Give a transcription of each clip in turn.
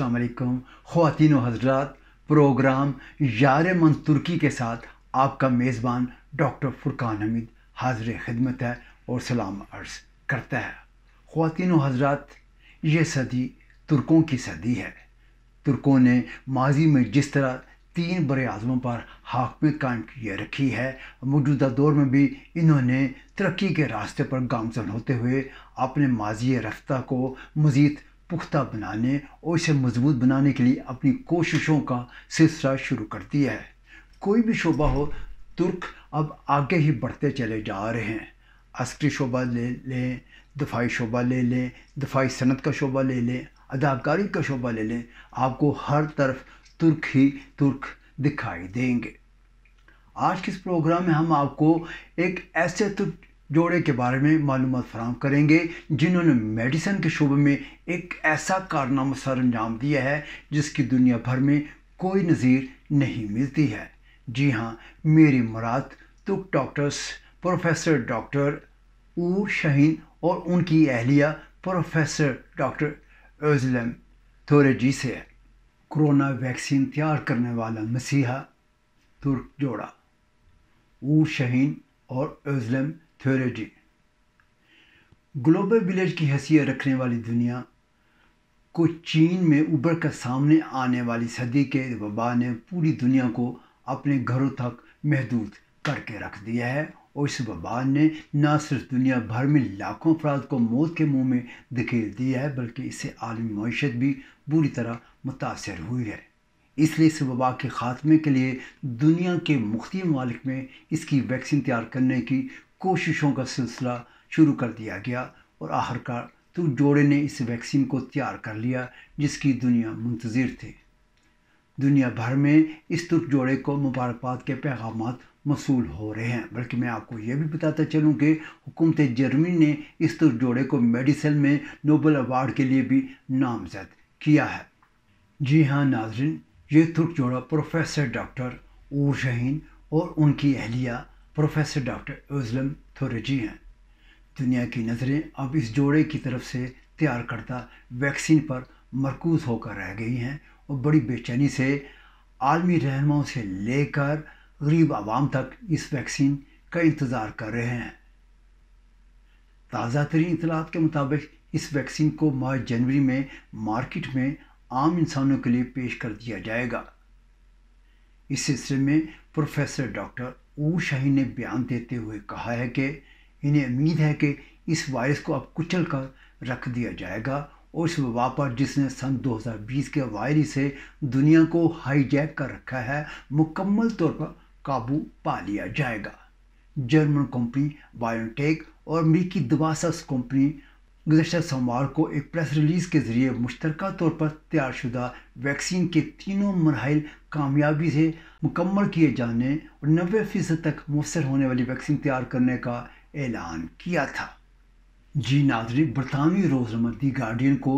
असलकम खातिन हजरात प्रोग्राम यार मंद तुर्की के साथ आपका मेज़बान डॉक्टर फुरकान हमीद हाजिर खिदमत है और सलाम अर्ज़ करता है खातिन हजरात ये सदी तुर्कों की सदी है तुर्कों ने माजी में जिस तरह तीन बड़े आज़मों पर हाकमत कायम किए रखी है मौजूदा दौर में भी इन्होंने तरक्की के रास्ते पर गामजन होते हुए अपने माजी रफ्तार को मज़ीद पुख्ता बनाने और इसे मजबूत बनाने के लिए अपनी कोशिशों का सिलसिला शुरू कर दिया है कोई भी शोबा हो तुर्क अब आगे ही बढ़ते चले जा रहे हैं अस्करी शोबा ले लें दफाई शोबा ले लें दफाई सनत का शोबा ले लें अदाकारी का शोबा ले लें आपको हर तरफ तुर्क ही तुर्क दिखाई देंगे आज के इस प्रोग्राम में हम आपको एक ऐसे तुर्क जोड़े के बारे में मालूम फराम करेंगे जिन्होंने मेडिसन के शोबे में एक ऐसा कारनामा सर अंजाम दिया है जिसकी दुनिया भर में कोई नज़ीर नहीं मिलती है जी हाँ मेरी मुराद तुक डॉक्टर्स प्रोफेसर डॉक्टर ऊ शहीन और उनकी अहलिया प्रोफेसर डॉक्टर अजलम थोरे जी से है कोरोना वैक्सीन तैयार करने वाला मसीहा तुर्क जोड़ा ऊ शहीन और अजलम थ्योरेटी ग्लोबल विलेज की हैसियत रखने वाली दुनिया को चीन में उबर कर सामने आने वाली सदी के वबा ने पूरी दुनिया को अपने घरों तक महदूद करके रख दिया है और इस वबा ने न सिर्फ दुनिया भर में लाखों अफराद को मौत के मुंह में धकेल दिया है बल्कि इससे आलमी मीशत भी बुरी तरह मुतासर हुई है इसलिए इस वबा के ख़ात्मे के लिए दुनिया के मुख्त ममालिक में इसकी वैक्सीन तैयार करने की कोशिशों का सिलसिला शुरू कर दिया गया और आखिरकार तो जोड़े ने इस वैक्सीन को तैयार कर लिया जिसकी दुनिया मुंतज़र थी दुनिया भर में इस तुर्क जोड़े को मुबारकबाद के पैगाम मसूल हो रहे हैं बल्कि मैं आपको यह भी बताता चलूँ कि हुकूमत जर्मनी ने इस तुर्क जोड़े को मेडिसन में नोबल अवार्ड के लिए भी नामजद किया है जी हाँ नाजरन ये तुर्क जोड़ा प्रोफेसर डॉक्टर ऊर शहीन और उनकी अहलिया प्रोफेसर डॉक्टर ओजलम थोरेजी हैं दुनिया की नज़रें अब इस जोड़े की तरफ से तैयार करता वैक्सीन पर मरकूज़ होकर रह गई हैं और बड़ी बेचैनी से आलमी रहनुमाओं से लेकर गरीब आवाम तक इस वैक्सीन का इंतज़ार कर रहे हैं ताज़ा तरीन इतलात के मुताबिक इस वैक्सीन को मार्च जनवरी में मार्केट में आम इंसानों के लिए पेश कर दिया जाएगा इस सिलसिले में प्रोफेसर डॉक्टर ऊशाही ने बयान देते हुए कहा है कि इन्हें उम्मीद है कि इस वायरस को अब कुचल कर रख दिया जाएगा और इस वबा पर जिसने सन 2020 के वायरस से दुनिया को हाईजैक कर रखा है मुकम्मल तौर पर काबू पा लिया जाएगा जर्मन कंपनी बायोटेक और अमरीकी दवासस कंपनी गुजशत सोमवार को एक प्रेस रिलीज के जरिए मुश्तरक तौर पर तैयारशुदा वैक्सीन के तीनों मरहल कामयाबी से मुकम्मल किए जाने और नबे फ़ीसद तक मवसर होने वाली वैक्सीन तैयार करने का ऐलान किया था जी नादरी बरतानवी रोजनामा दी गार्डियन को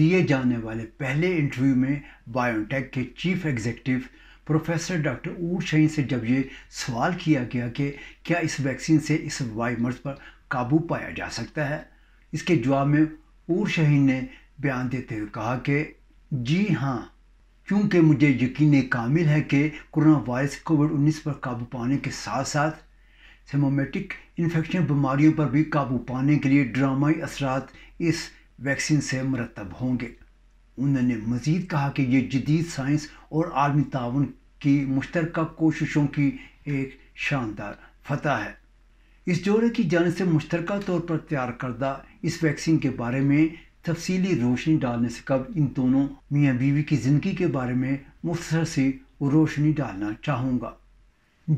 दिए जाने वाले पहले इंटरव्यू में बायोटेक के चीफ एग्जेक्टिव प्रोफेसर डॉक्टर ऊर शहीन से जब ये सवाल किया गया कि क्या इस वैक्सीन से इस वाई मर्ज पर काबू पाया जा सकता है इसके जवाब में ऊर शहीन ने बयान देते हुए कहा कि जी हाँ क्योंकि मुझे यकीन कामिल है कि कोरोना वायरस कोविड उन्नीस पर काबू पाने के साथ साथ सेमोमेटिक इन्फेक्शन बीमारियों पर भी काबू पाने के लिए ड्रामाई असरात इस वैक्सीन से मरतब होंगे उन्होंने मजीद कहा कि ये जदीद साइंस और आलमी ताउन की मुश्तर कोशिशों की एक शानदार फतह है इस जोड़े की जानब से मुश्तरक तौर पर तैयार करदा इस वैक्सीन के बारे में तफसीली रोशनी डालने से कब इन दोनों मियाँ बीवी की ज़िंदगी के बारे में मुख्तर से रोशनी डालना चाहूँगा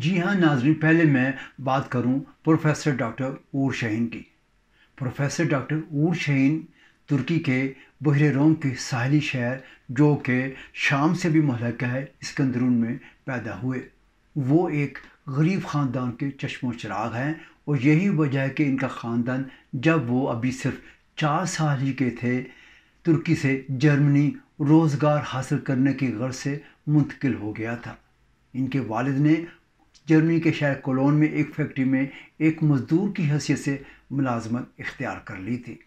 जी हाँ नाजरी पहले मैं बात करूँ प्रोफेसर डॉक्टर ऊर शहीन की प्रोफेसर डॉक्टर ऊर शहीन तुर्की के बहर रोम के साहली शहर जो कि शाम से भी महलक है इसकंदरून में पैदा हुए वो एक गरीब ख़ानदान के चश्मो चराग हैं और यही वजह है कि इनका ख़ानदान जब वो अभी सिर्फ चार साल ही के थे तुर्की से जर्मनी रोज़गार हासिल करने की गर्ज से मुंतकिल हो गया था इनके वालिद ने जर्मनी के शहर कोलोन में एक फैक्ट्री में एक मज़दूर की हैसियत से मुलाजमत इख्तियार कर ली थी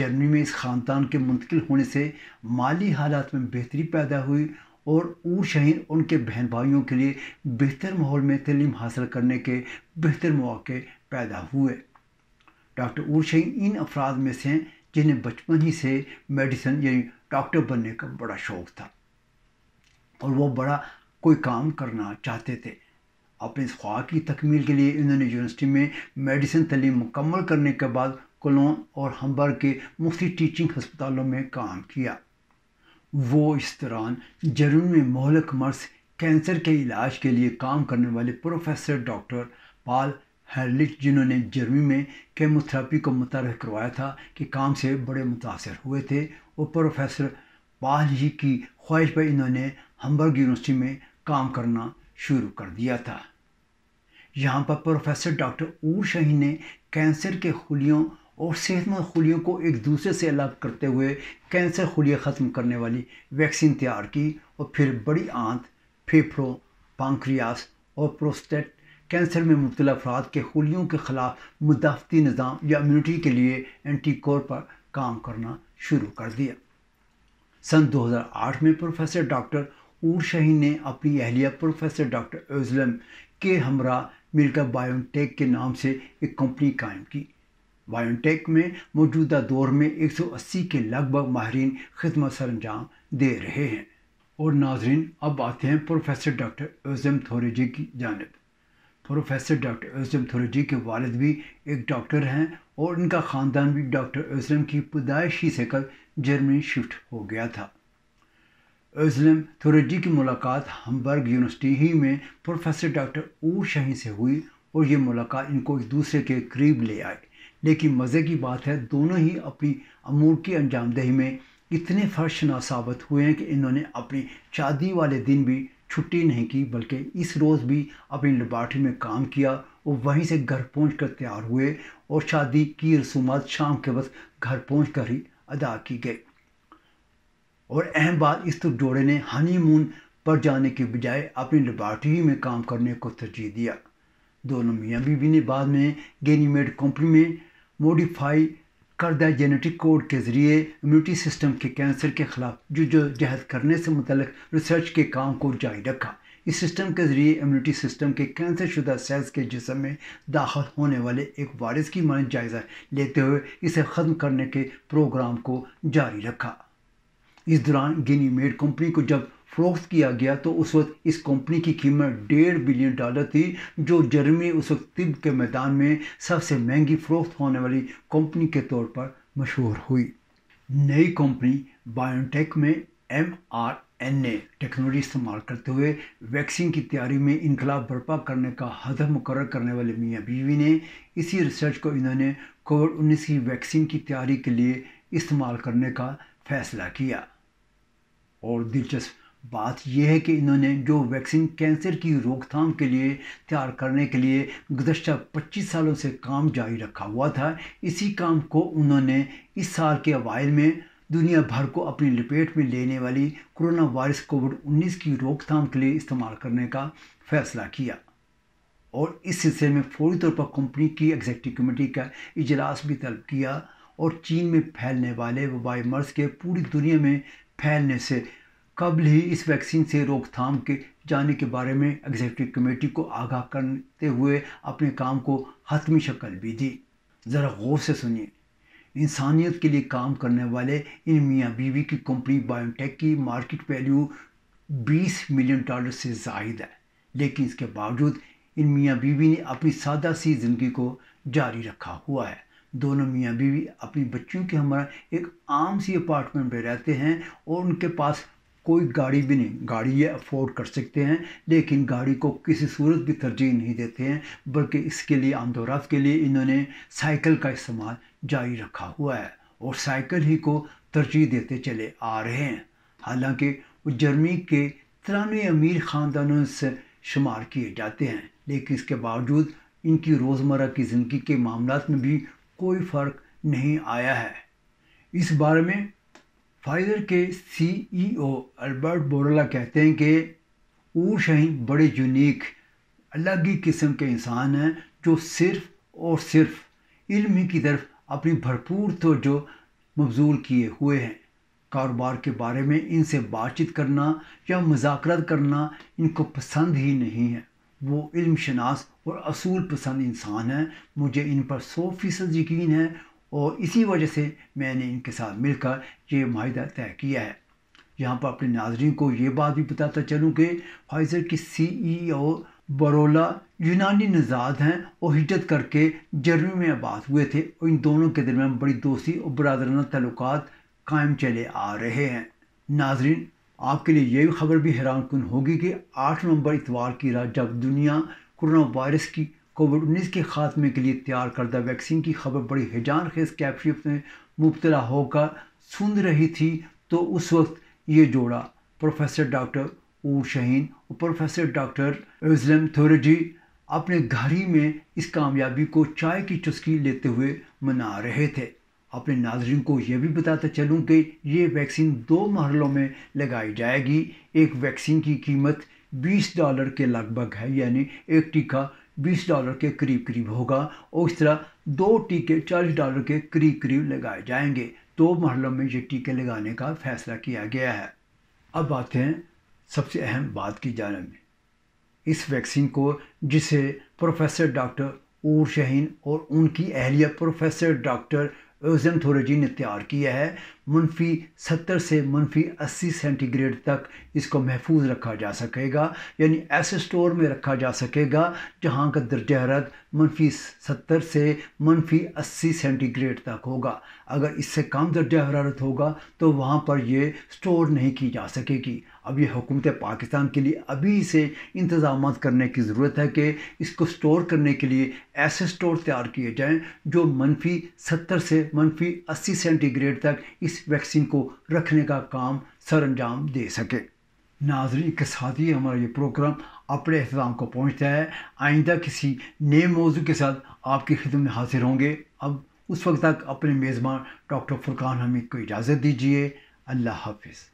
जर्मनी में इस ख़ानदान के मुंतकिल होने से माली हालात में बेहतरी पैदा हुई और ऊर शहीन उनके बहन भाइयों के लिए बेहतर माहौल में तलीम हासिल करने के बेहतर मौके पैदा हुए डॉक्टर उर्शीन इन अफराद में से हैं जिन्हें बचपन ही से मेडिसन यानी डॉक्टर बनने का बड़ा शौक़ था और वो बड़ा कोई काम करना चाहते थे अपने इस ख्वाब की तकमील के लिए इन्होंने यूनिवर्सिटी में मेडिसिन तलीम मुकम्मल करने के बाद कोलोन और हम्बर्ग के मुख्ती टीचिंग हस्पतालों में काम किया वो इस दौरान जर्मन में मोहलक मर्स कैंसर के इलाज के लिए काम करने वाले प्रोफेसर डॉक्टर पाल हेलिच जिन्होंने जर्मी में केमोथेरेपी को मुतार करवाया था कि काम से बड़े मुतासर हुए थे और प्रोफेसर पाल जी की ख्वाहिश पर इन्होंने हम्बर्ग यूनिवर्सिटी में काम करना शुरू कर दिया था यहाँ पर प्रोफेसर डॉक्टर ऊर शाही ने कैंसर के खुलियों और सेहतमंद खुलियों को एक दूसरे से अलग करते हुए कैंसर खुलिया ख़त्म करने वाली वैक्सीन तैयार की और फिर बड़ी आंत फेफड़ों पांक्रियास और प्रोस्टेट कैंसर में मुबतला अफराद के खुलियों के ख़िलाफ़ मुदाफ़ती निज़ाम या इम्यूनिटी के लिए एंटीकोर पर काम करना शुरू कर दिया सन 2008 में प्रोफेसर डॉक्टर ऊर शहीन ने अपनी अहलिया प्रोफेसर डॉक्टर ओजलम के हमरा मिलकर बायोटेक के नाम से एक कंपनी कायम की बायोटेक में मौजूदा दौर में 180 के लगभग माहरीन खदमत सर अंजाम दे रहे हैं और नाजरीन अब आते हैं प्रोफेसर डॉक्टर ओजम थोरेजी की जानब प्रोफेसर डॉक्टर असलम थोरजी के वालद भी एक डॉक्टर हैं और इनका ख़ानदान भी डॉक्टर असलम की पैदाइशी कल जर्मनी शिफ्ट हो गया था असलम थोरजी की मुलाकात हमबर्ग यूनिवर्सिटी ही में प्रोफेसर डॉक्टर ऊ शाही से हुई और ये मुलाकात इनको एक दूसरे के करीब ले आई लेकिन मज़े की बात है दोनों ही अपनी अमूर की अंजामदही में इतने फर्श साबित हुए हैं कि इन्होंने अपनी शादी वाले दिन भी छुट्टी नहीं की बल्कि इस रोज़ भी अपनी लेबार्ट्री में काम किया और वहीं से घर पहुँच कर तैयार हुए और शादी की रसूमात शाम के बस घर पहुँच कर ही अदा की गई और अहम बात इस तो जोड़े ने हनीमून पर जाने के बजाय अपनी लेबार्ट्री में काम करने को तरजीह दिया दोनों मियाँ बीवी ने बाद में गेनीमेड कंपनी में मोडिफाई करदा जेनेटिक कोड के ज़रिए इम्यूनिटी सिस्टम के कैंसर के ख़िलाफ़ जहद करने से मतलब रिसर्च के काम को जारी रखा इस सिस्टम के ज़रिए इम्यूनिटी सिस्टम के कैंसर शुदा सेल्स के जिसम में दाखिल होने वाले एक वायरस की मान जायज़ा लेते हुए इसे ख़त्म करने के प्रोग्राम को जारी रखा इस दौरान गिनी मेड कंपनी को जब फरोख्त किया गया तो उस वक्त इस कंपनी की कीमत डेढ़ बिलियन डॉलर थी जो जर्मनी उस वक्त तिब के मैदान में सबसे महंगी फरोख्त होने वाली कंपनी के तौर पर मशहूर हुई नई कंपनी बायोटेक में M R N A technology इस्तेमाल करते हुए वैक्सीन की तैयारी में इनकलाब बर्पा करने का हदफ मुकर करने वाले मियाँ बीवी ने इसी रिसर्च को इन्होंने कोविड उन्नीस की वैक्सीन की तैयारी के लिए इस्तेमाल करने का फैसला किया और दिलचस्प बात यह है कि इन्होंने जो वैक्सीन कैंसर की रोकथाम के लिए तैयार करने के लिए गुजशत 25 सालों से काम जारी रखा हुआ था इसी काम को उन्होंने इस साल के अवाइल में दुनिया भर को अपनी लपेट में लेने वाली कोरोना वायरस कोविड 19 की रोकथाम के लिए इस्तेमाल करने का फैसला किया और इस सिलसिले में फौरी तौर पर कंपनी की एग्जेक्टिव कमेटी का इजलास भी तलब किया और चीन में फैलने वाले वबाई मर्ज के पूरी दुनिया में फैलने से कबल ही इस वैक्सीन से रोकथाम के जाने के बारे में एग्जीक्यूटिव कमेटी को आगाह करते हुए अपने काम को हतमी शक्ल भी दी ज़रा गौर से सुनिए इंसानियत के लिए काम करने वाले इन मियाँ बीवी की कंपनी बायोटेक की मार्केट वैल्यू 20 मिलियन डॉलर से जायद है लेकिन इसके बावजूद इन मियाँ बीवी ने अपनी सादा सी ज़िंदगी को जारी रखा हुआ है दोनों मियाँ बीवी अपनी बच्चियों के हमारा एक आम सी अपार्टमेंट में रहते हैं और उनके पास कोई गाड़ी भी नहीं गाड़ी ये अफोर्ड कर सकते हैं लेकिन गाड़ी को किसी सूरत भी तरजीह नहीं देते हैं बल्कि इसके लिए आमदोरात के लिए इन्होंने साइकिल का इस्तेमाल जारी रखा हुआ है और साइकिल ही को तरजीह देते चले आ रहे हैं हालांकि वो जर्मनी के तिरानवे अमीर ख़ानदानों से शुमार किए जाते हैं लेकिन इसके बावजूद इनकी रोज़मर्रा की ज़िंदगी के मामला में भी कोई फ़र्क नहीं आया है इस बारे में फाइजर के सीईओ e अल्बर्ट बोरला कहते हैं कि ऊरशहीन बड़े यूनिक अलग ही किस्म के इंसान हैं जो सिर्फ और सिर्फ इल्म की तरफ अपनी भरपूर तोजो मबजूल किए हुए हैं कारोबार के बारे में इनसे बातचीत करना या मजाक करना इनको पसंद ही नहीं है वो इल्म शनास और असूल पसंद इंसान हैं मुझे इन पर सौ फीसद यकीन है और इसी वजह से मैंने इनके साथ मिलकर ये माहिदा तय किया है यहाँ पर अपने नाजरन को ये बात भी बताता चलूँ कि फाइज़र की सी ई ओ बरोला यूनानी नजाद हैं और हिजत करके जर्मनी में आबाद हुए थे और इन दोनों के दरमियान बड़ी दोस्ती और बरदराना तल्लक कायम चले आ रहे हैं नाजरीन आपके लिए यह खबर भी हैरान कन होगी कि आठ नवंबर इतवार की रात जब दुनिया कोरोना वायरस की कोविड उन्नीस के खात्मे के लिए तैयार करदा वैक्सीन की खबर बड़ी हिजान खेज कैफियत में मुबतला होकर सुन रही थी तो उस वक्त ये जोड़ा प्रोफेसर डॉक्टर ऊर शहीन और प्रोफेसर डॉक्टर एजलम थोरेजी अपने घर ही में इस कामयाबी को चाय की चुस्की लेते हुए मना रहे थे अपने नाजरन को यह भी बताता चलूँ कि ये वैक्सीन दो मरलों में लगाई जाएगी एक वैक्सीन की कीमत 20 डॉलर के लगभग है यानी एक टीका बीस डॉलर के करीब करीब होगा और इस तरह दो टीके चालीस डॉलर के करीब करीब लगाए जाएंगे दो तो मरल में ये टीके लगाने का फैसला किया गया है अब आते हैं सबसे अहम बात की जानब में इस वैक्सीन को जिसे प्रोफेसर डॉक्टर ऊर शहीन और उनकी अहलिया प्रोफेसर डॉक्टर वजन थोरोजी ने तैयार किया है मनफी सत्तर से मनफी अस्सी सेंटीग्रेड तक इसको महफूज रखा जा सकेगा यानी ऐसे स्टोर में रखा जा सकेगा जहाँ का दर्ज हरत मनफी सत्तर से मनफी अस्सी सेंटीग्रेड तक होगा अगर इससे कम दर्ज हरारत होगा तो वहाँ पर ये स्टोर नहीं की जा सकेगी अब ये हुकूमत पाकिस्तान के लिए अभी से इंतज़ाम करने की ज़रूरत है कि इसको स्टोर करने के लिए ऐसे स्टोर तैयार किए जाएँ जो मनफी सत्तर से मनफी अस्सी सेंटीग्रेड तक इस वैक्सीन को रखने का काम सर अंजाम दे सके नाजरी के साथ ही हमारा ये प्रोग्राम अपने अहतमाम को पहुँचता है आइंदा किसी नए मौजू के साथ आपकी खिदम में हाजिर होंगे अब उस वक्त तक अपने मेज़बान डॉक्टर फुरकान हमीद को इजाज़त दीजिए अल्लाह हाफिज़